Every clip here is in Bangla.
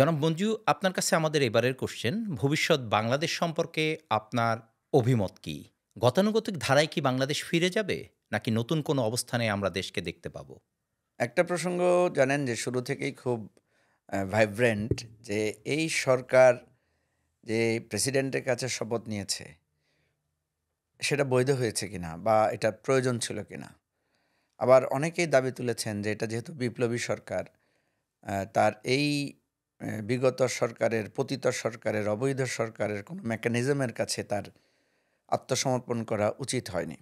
জনাব বঞ্জু আপনার কাছে আমাদের এবারের কোশ্চেন ভবিষ্যৎ বাংলাদেশ সম্পর্কে আপনার অভিমত কি গতানুগতিক ধারায় কি বাংলাদেশ ফিরে যাবে নাকি নতুন কোনো অবস্থানে আমরা দেশকে দেখতে পাব একটা প্রসঙ্গ জানেন যে শুরু থেকেই খুব ভাইব্রেন্ট যে এই সরকার যে প্রেসিডেন্টের কাছে শপথ নিয়েছে সেটা বৈধ হয়েছে কিনা বা এটা প্রয়োজন ছিল কিনা আবার অনেকেই দাবি তুলেছেন যে এটা যেহেতু বিপ্লবী সরকার তার এই বিগত সরকারের পতিত সরকারের অবৈধ সরকারের কোনো মেকানিজমের কাছে তার আত্মসমর্পণ করা উচিত হয়নি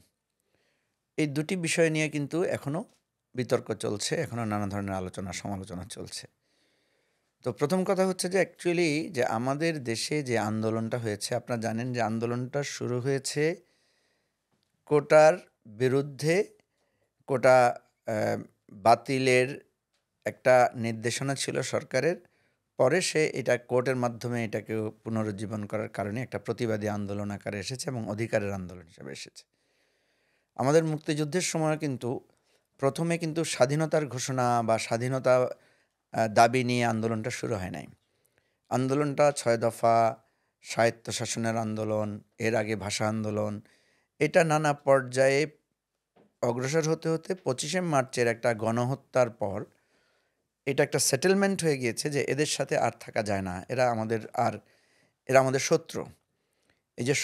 এই দুটি বিষয় নিয়ে কিন্তু এখনও বিতর্ক চলছে এখনও নানা ধরনের আলোচনা সমালোচনা চলছে তো প্রথম কথা হচ্ছে যে অ্যাকচুয়ালি যে আমাদের দেশে যে আন্দোলনটা হয়েছে আপনারা জানেন যে আন্দোলনটা শুরু হয়েছে কোটার বিরুদ্ধে কোটা বাতিলের একটা নির্দেশনা ছিল সরকারের পরে সে এটা কোর্টের মাধ্যমে এটাকে পুনরুজ্জীবন করার কারণে একটা প্রতিবাদী আন্দোলন আকারে এসেছে এবং অধিকারের আন্দোলন হিসাবে এসেছে আমাদের মুক্তিযুদ্ধের সময় কিন্তু প্রথমে কিন্তু স্বাধীনতার ঘোষণা বা স্বাধীনতা দাবি নিয়ে আন্দোলনটা শুরু হয় নাই আন্দোলনটা ছয় দফা স্বায়ত্তশাসনের আন্দোলন এর আগে ভাষা আন্দোলন এটা নানা পর্যায়ে অগ্রসর হতে হতে পঁচিশে মার্চের একটা গণহত্যার পর এটা একটা সেটেলমেন্ট হয়ে গিয়েছে যে এদের সাথে আর থাকা যায় না এরা আমাদের আর এরা আমাদের শত্রু এই যে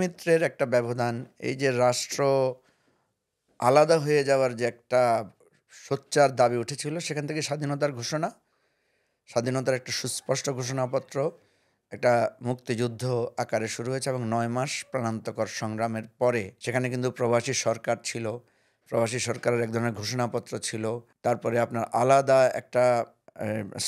মিত্রের একটা ব্যবধান এই যে রাষ্ট্র আলাদা হয়ে যাওয়ার যে একটা সোচ্চার দাবি উঠেছিল সেখান থেকে স্বাধীনতার ঘোষণা স্বাধীনতার একটা সুস্পষ্ট ঘোষণাপত্র একটা মুক্তিযুদ্ধ আকারে শুরু হয়েছে এবং নয় মাস প্রাণান্তকর সংগ্রামের পরে সেখানে কিন্তু প্রবাসী সরকার ছিল প্রবাসী সরকারের এক ধরনের ঘোষণাপত্র ছিল তারপরে আপনার আলাদা একটা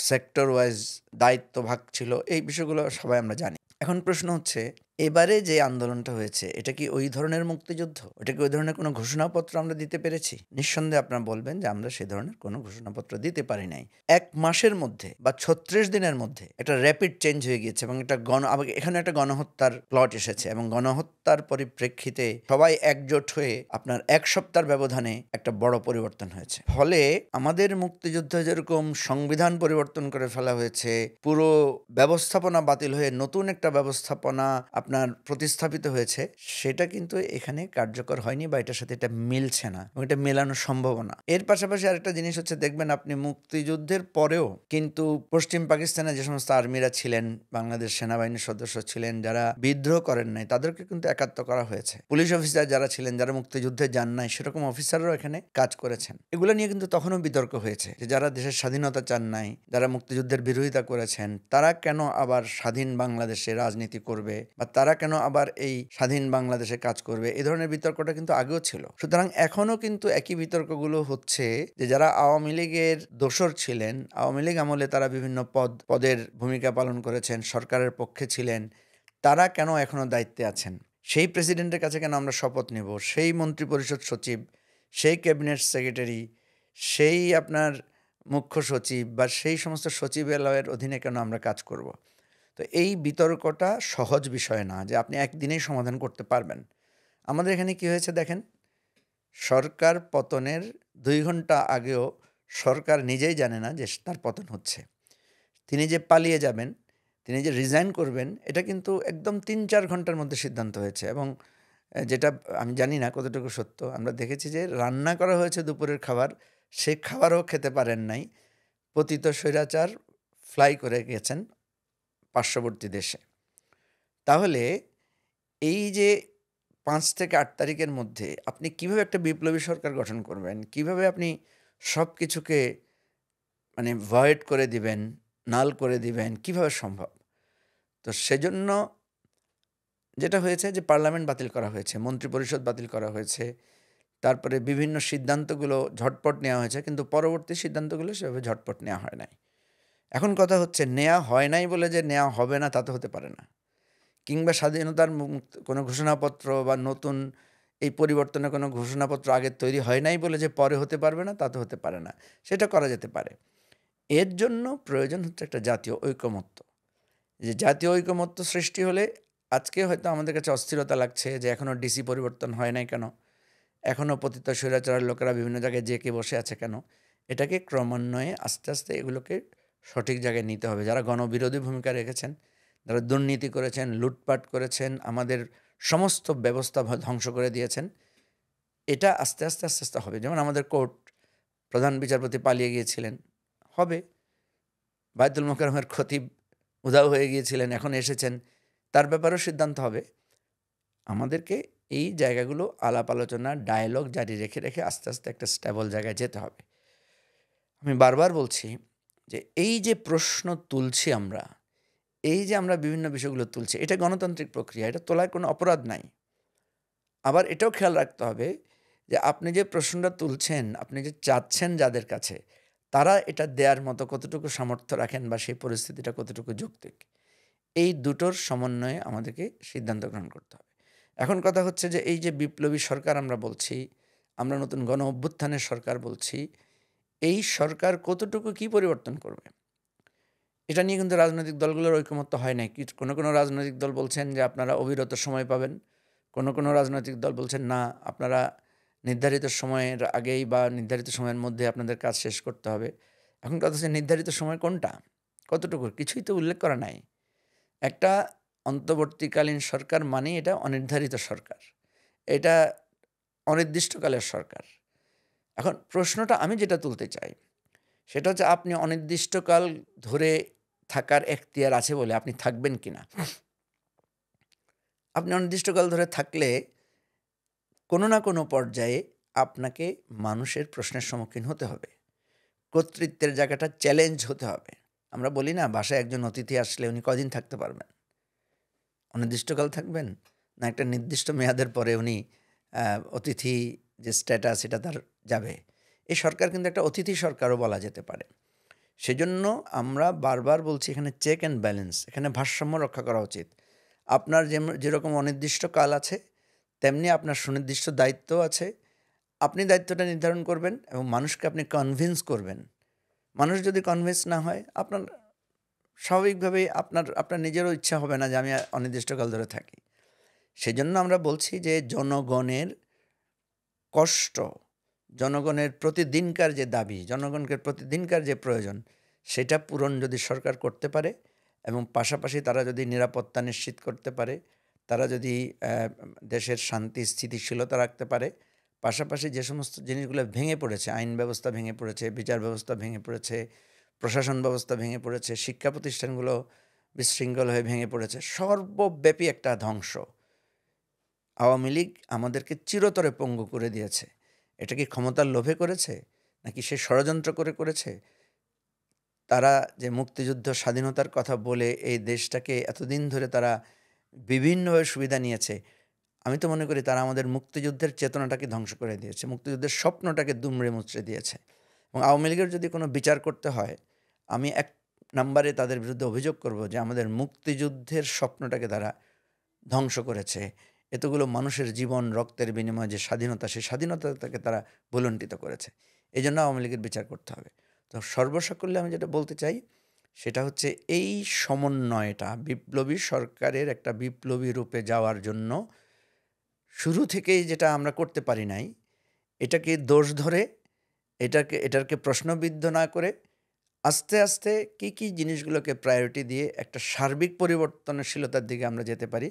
সেক্টর ওয়াইজ দায়িত্ব ভাগ ছিল এই বিষয়গুলো সবাই আমরা জানি এখন প্রশ্ন হচ্ছে এবারে যে আন্দোলনটা হয়েছে এটা কি ওই ধরনের মুক্তিযুদ্ধ এটা কি ওই ধরনের কোনো ঘোষণাপত্র আমরা দিতে পেরেছি নিঃসন্দেহে আপনারা বলবেন যে আমরা সে ধরনের কোনো ঘোষণাপত্র দিতে পারি নাই এক মাসের মধ্যে বা ছত্রিশ দিনের মধ্যে একটা র্যাপিড চেঞ্জ হয়ে গিয়েছে এবং একটা গণ এখানে একটা গণহত্যার প্লট এসেছে এবং গণহত্যার পরিপ্রেক্ষিতে সবাই একজোট হয়ে আপনার এক সপ্তাহের ব্যবধানে একটা বড় পরিবর্তন হয়েছে ফলে আমাদের মুক্তিযুদ্ধ যেরকম সংবিধান পরিবর্তন করে ফেলা হয়েছে পুরো ব্যবস্থাপনা বাতিল হয়ে নতুন একটা ব্যবস্থাপনা আপনার প্রতিস্থাপিত হয়েছে সেটা কিন্তু এখানে কার্যকর হয়নি বা এটার সাথে এটা মিলছে না এবং এটা মেলানো সম্ভব না এর পাশাপাশি আরেকটা জিনিস হচ্ছে দেখবেন আপনি মুক্তিযুদ্ধের পরেও কিন্তু পশ্চিম পাকিস্তানে যে সমস্ত আর্মিরা ছিলেন বাংলাদেশ সেনাবাহিনীর সদস্য ছিলেন যারা বিদ্রোহ করেন নাই তাদেরকে কিন্তু একাত্ম করা হয়েছে পুলিশ অফিসার যারা ছিলেন যারা মুক্তিযুদ্ধে যান নাই সেরকম অফিসাররাও এখানে কাজ করেছেন এগুলো নিয়ে কিন্তু তখনও বিতর্ক হয়েছে যে যারা দেশের স্বাধীনতা চান নাই যারা মুক্তিযুদ্ধের বিরোধিতা করেছেন তারা কেন আবার স্বাধীন বাংলাদেশে রাজনীতি করবে বা তারা কেন আবার এই স্বাধীন বাংলাদেশে কাজ করবে এই ধরনের বিতর্কটা কিন্তু আগেও ছিল সুতরাং এখনও কিন্তু একই বিতর্কগুলো হচ্ছে যে যারা আওয়ামী লীগের দোসর ছিলেন আওয়ামী লীগ আমলে তারা বিভিন্ন পদ পদের ভূমিকা পালন করেছেন সরকারের পক্ষে ছিলেন তারা কেন এখনও দায়িত্বে আছেন সেই প্রেসিডেন্টের কাছে কেন আমরা শপথ নেব সেই মন্ত্রী পরিষদ সচিব সেই ক্যাবিনেট সেক্রেটারি সেই আপনার মুখ্য সচিব বা সেই সমস্ত সচিবালয়ের অধীনে কেন আমরা কাজ করব তো এই বিতর্কটা সহজ বিষয় না যে আপনি একদিনেই সমাধান করতে পারবেন আমাদের এখানে কি হয়েছে দেখেন সরকার পতনের দুই ঘন্টা আগেও সরকার নিজেই জানে না যে তার পতন হচ্ছে তিনি যে পালিয়ে যাবেন তিনি যে রিজাইন করবেন এটা কিন্তু একদম তিন চার ঘন্টার মধ্যে সিদ্ধান্ত হয়েছে এবং যেটা আমি জানি না কতটুকু সত্য আমরা দেখেছি যে রান্না করা হয়েছে দুপুরের খাবার সে খাবারও খেতে পারেন নাই পতিত স্বৈরাচার ফ্লাই করে গেছেন পার্শ্ববর্তী দেশে তাহলে এই যে পাঁচ থেকে আট তারিখের মধ্যে আপনি কিভাবে একটা বিপ্লবী সরকার গঠন করবেন কিভাবে আপনি সব কিছুকে মানে ভয়েড করে দিবেন নাল করে দিবেন কিভাবে সম্ভব তো সেজন্য যেটা হয়েছে যে পার্লামেন্ট বাতিল করা হয়েছে মন্ত্রিপরিষদ বাতিল করা হয়েছে তারপরে বিভিন্ন সিদ্ধান্তগুলো ঝটপট নেওয়া হয়েছে কিন্তু পরবর্তী সিদ্ধান্তগুলো সেভাবে ঝটপট নেওয়া হয় নাই এখন কথা হচ্ছে নেয়া হয় নাই বলে যে নেয়া হবে না তা তো হতে পারে না কিংবা স্বাধীনতার কোনো ঘোষণাপত্র বা নতুন এই পরিবর্তনের কোনো ঘোষণাপত্র আগে তৈরি হয় নাই বলে যে পরে হতে পারবে না তা তো হতে পারে না সেটা করা যেতে পারে এর জন্য প্রয়োজন হচ্ছে একটা জাতীয় ঐকমত্য যে জাতীয় ঐকমত্য সৃষ্টি হলে আজকে হয়তো আমাদের কাছে অস্থিরতা লাগছে যে এখনও ডিসি পরিবর্তন হয় নাই কেন এখনও পতিত স্বৈরাচারের লোকেরা বিভিন্ন জায়গায় জেকে বসে আছে কেন এটাকে ক্রমান্বয়ে আস্তে আস্তে এগুলোকে সঠিক জায়গায় নিতে হবে যারা গণবিরোধী ভূমিকা রেখেছেন যারা দুর্নীতি করেছেন লুটপাট করেছেন আমাদের সমস্ত ব্যবস্থা ধ্বংস করে দিয়েছেন এটা আস্তে আস্তে আস্তে আস্তে হবে যেমন আমাদের কোর্ট প্রধান বিচারপতি পালিয়ে গিয়েছিলেন হবে বায়তুল মোকারমের ক্ষতি উদাও হয়ে গিয়েছিলেন এখন এসেছেন তার ব্যাপারেও সিদ্ধান্ত হবে আমাদেরকে এই জায়গাগুলো আলাপ আলোচনা ডায়ালগ জারি রেখে রেখে আস্তে আস্তে একটা স্টেবল জায়গায় যেতে হবে আমি বারবার বলছি যে এই যে প্রশ্ন তুলছি আমরা এই যে আমরা বিভিন্ন বিষয়গুলো তুলছি এটা গণতান্ত্রিক প্রক্রিয়া এটা তোলার কোনো অপরাধ নাই আবার এটাও খেয়াল রাখতে হবে যে আপনি যে প্রশ্নটা তুলছেন আপনি যে চাচ্ছেন যাদের কাছে তারা এটা দেওয়ার মতো কতটুকু সামর্থ্য রাখেন বা সেই পরিস্থিতিটা কতটুকু যৌক্তিক এই দুটোর সমন্বয়ে আমাদেরকে সিদ্ধান্ত গ্রহণ করতে হবে এখন কথা হচ্ছে যে এই যে বিপ্লবী সরকার আমরা বলছি আমরা নতুন গণ অভ্যুত্থানের সরকার বলছি এই সরকার কতটুকু কি পরিবর্তন করবে এটা নিয়ে কিন্তু রাজনৈতিক দলগুলোর ঐকমত্য হয় নাই কোনো কোনো রাজনৈতিক দল বলছেন যে আপনারা অবিরত সময় পাবেন কোনো কোনো রাজনৈতিক দল বলছেন না আপনারা নির্ধারিত সময়ের আগেই বা নির্ধারিত সময়ের মধ্যে আপনাদের কাজ শেষ করতে হবে এখন কথা হচ্ছে নির্ধারিত সময় কোনটা কতটুকু কিছুই তো উল্লেখ করা নাই একটা অন্তর্বর্তীকালীন সরকার মানে এটা অনির্ধারিত সরকার এটা অনির্দিষ্টকালের সরকার এখন প্রশ্নটা আমি যেটা তুলতে চাই সেটা হচ্ছে আপনি অনির্দিষ্টকাল ধরে থাকার এখতিয়ার আছে বলে আপনি থাকবেন কি না আপনি অনির্দিষ্টকাল ধরে থাকলে কোনো না কোনো পর্যায়ে আপনাকে মানুষের প্রশ্নের সম্মুখীন হতে হবে কর্তৃত্বের জায়গাটা চ্যালেঞ্জ হতে হবে আমরা বলি না বাসায় একজন অতিথি আসলে উনি কদিন থাকতে পারবেন অনির্দিষ্টকাল থাকবেন না একটা নির্দিষ্ট মেয়াদের পরে উনি অতিথি যে স্ট্যাটাস এটা তার যাবে এই সরকার কিন্তু একটা অতিথি সরকারও বলা যেতে পারে সেজন্য আমরা বারবার বলছি এখানে চেক অ্যান্ড ব্যালেন্স এখানে ভারসাম্য রক্ষা করা উচিত আপনার যে যেরকম অনির্দিষ্ট কাল আছে তেমনি আপনার সুনির্দিষ্ট দায়িত্ব আছে আপনি দায়িত্বটা নির্ধারণ করবেন এবং মানুষকে আপনি কনভিন্স করবেন মানুষ যদি কনভিন্স না হয় আপনার স্বাভাবিকভাবেই আপনার আপনার নিজেরও ইচ্ছা হবে না যে আমি অনির্দিষ্টকাল ধরে থাকি সেজন্য আমরা বলছি যে জনগণের কষ্ট জনগণের প্রতিদিনকার যে দাবি জনগণকে প্রতিদিনকার যে প্রয়োজন সেটা পূরণ যদি সরকার করতে পারে এবং পাশাপাশি তারা যদি নিরাপত্তা নিশ্চিত করতে পারে তারা যদি দেশের শান্তি স্থিতিশীলতা রাখতে পারে পাশাপাশি যে সমস্ত জিনিসগুলো ভেঙে পড়েছে আইন ব্যবস্থা ভেঙে পড়েছে বিচার ব্যবস্থা ভেঙে পড়েছে প্রশাসন ব্যবস্থা ভেঙে পড়েছে শিক্ষা প্রতিষ্ঠানগুলো বিশৃঙ্খল হয়ে ভেঙে পড়েছে সর্বব্যাপী একটা ধ্বংস আওয়ামী লীগ আমাদেরকে চিরতরে পঙ্গু করে দিয়েছে এটা কি ক্ষমতার লোভে করেছে নাকি সে ষড়যন্ত্র করে করেছে তারা যে মুক্তিযুদ্ধ স্বাধীনতার কথা বলে এই দেশটাকে এতদিন ধরে তারা বিভিন্নভাবে সুবিধা নিয়েছে আমি তো মনে করি তারা আমাদের মুক্তিযুদ্ধের চেতনাটাকে ধ্বংস করে দিয়েছে মুক্তিযুদ্ধের স্বপ্নটাকে দুমড়ে মুচড়ে দিয়েছে এবং আওয়ামী লীগের যদি কোনো বিচার করতে হয় আমি এক নাম্বারে তাদের বিরুদ্ধে অভিযোগ করব যে আমাদের মুক্তিযুদ্ধের স্বপ্নটাকে তারা ধ্বংস করেছে এতগুলো মানুষের জীবন রক্তের বিনিময়ে যে স্বাধীনতা সেই স্বাধীনতাকে তারা ভুলণ্ঠিত করেছে এই জন্য আওয়ামী লীগের বিচার করতে হবে তো সর্বসাকল্যে আমি যেটা বলতে চাই সেটা হচ্ছে এই সমন্বয়টা বিপ্লবী সরকারের একটা বিপ্লবী রূপে যাওয়ার জন্য শুরু থেকেই যেটা আমরা করতে পারি নাই এটাকে দোষ ধরে এটাকে এটাকে প্রশ্নবিদ্ধ না করে আস্তে আস্তে কী কী জিনিসগুলোকে প্রায়োরিটি দিয়ে একটা সার্বিক পরিবর্তনশীলতার দিকে আমরা যেতে পারি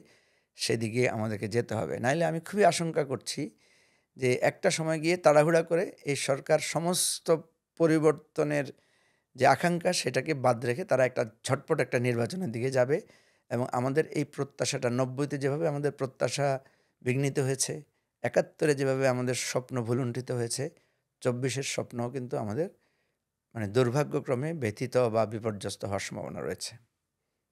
সেদিকে আমাদেরকে যেতে হবে নাইলে আমি খুবই আশঙ্কা করছি যে একটা সময় গিয়ে তাড়াহুড়া করে এই সরকার সমস্ত পরিবর্তনের যে আকাঙ্ক্ষা সেটাকে বাদ রেখে তারা একটা ঝটপট একটা নির্বাচনের দিকে যাবে এবং আমাদের এই প্রত্যাশাটা নব্বইতে যেভাবে আমাদের প্রত্যাশা বিঘ্নিত হয়েছে একাত্তরে যেভাবে আমাদের স্বপ্ন ভুলুণ্ঠিত হয়েছে চব্বিশের স্বপ্নও কিন্তু আমাদের মানে দুর্ভাগ্যক্রমে ব্যথিত বা বিপর্যস্ত হওয়ার সম্ভাবনা রয়েছে